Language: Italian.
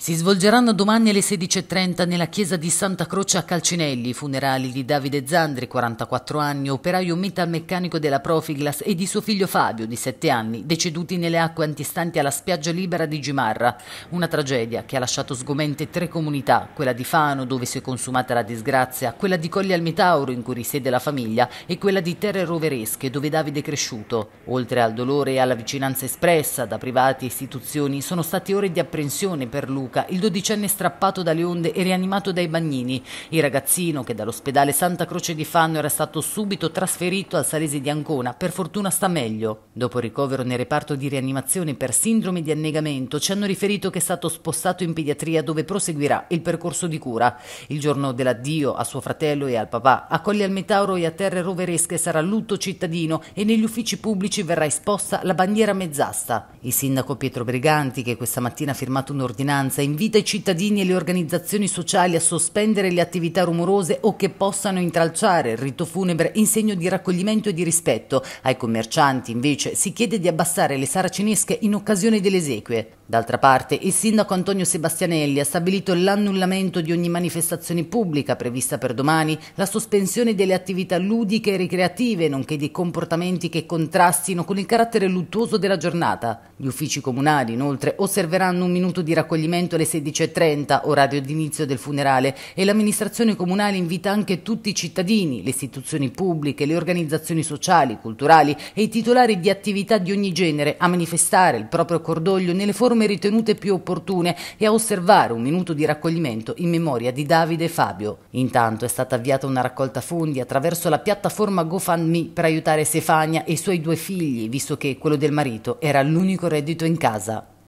Si svolgeranno domani alle 16.30 nella chiesa di Santa Croce a Calcinelli i funerali di Davide Zandri, 44 anni, operaio metalmeccanico della Profiglas e di suo figlio Fabio, di 7 anni, deceduti nelle acque antistanti alla spiaggia libera di Gimarra. Una tragedia che ha lasciato sgomente tre comunità, quella di Fano, dove si è consumata la disgrazia, quella di Colli al Metauro, in cui risiede la famiglia, e quella di Terre Roveresche, dove Davide è cresciuto. Oltre al dolore e alla vicinanza espressa da privati e istituzioni, sono state ore di apprensione per lui Luca, il dodicenne strappato dalle onde e rianimato dai bagnini. Il ragazzino che dall'ospedale Santa Croce di Fanno era stato subito trasferito al Salesi di Ancona, per fortuna sta meglio. Dopo il ricovero nel reparto di rianimazione per sindrome di annegamento ci hanno riferito che è stato spostato in pediatria dove proseguirà il percorso di cura. Il giorno dell'addio a suo fratello e al papà accoglie al Metauro e a terre roveresche sarà lutto cittadino e negli uffici pubblici verrà esposta la bandiera mezzasta. Il sindaco Pietro Briganti che questa mattina ha firmato un'ordinanza Vicenza invita i cittadini e le organizzazioni sociali a sospendere le attività rumorose o che possano intralciare il rito funebre in segno di raccoglimento e di rispetto. Ai commercianti invece si chiede di abbassare le saracinesche in occasione delle esequie. D'altra parte, il sindaco Antonio Sebastianelli ha stabilito l'annullamento di ogni manifestazione pubblica prevista per domani, la sospensione delle attività ludiche e ricreative, nonché dei comportamenti che contrastino con il carattere luttuoso della giornata. Gli uffici comunali, inoltre, osserveranno un minuto di raccoglimento alle 16.30, orario d'inizio del funerale, e l'amministrazione comunale invita anche tutti i cittadini, le istituzioni pubbliche, le organizzazioni sociali, culturali e i titolari di attività di ogni genere a manifestare il proprio cordoglio nelle forme come ritenute più opportune e a osservare un minuto di raccoglimento in memoria di Davide e Fabio. Intanto è stata avviata una raccolta fondi attraverso la piattaforma GoFundMe per aiutare Stefania e i suoi due figli, visto che quello del marito era l'unico reddito in casa.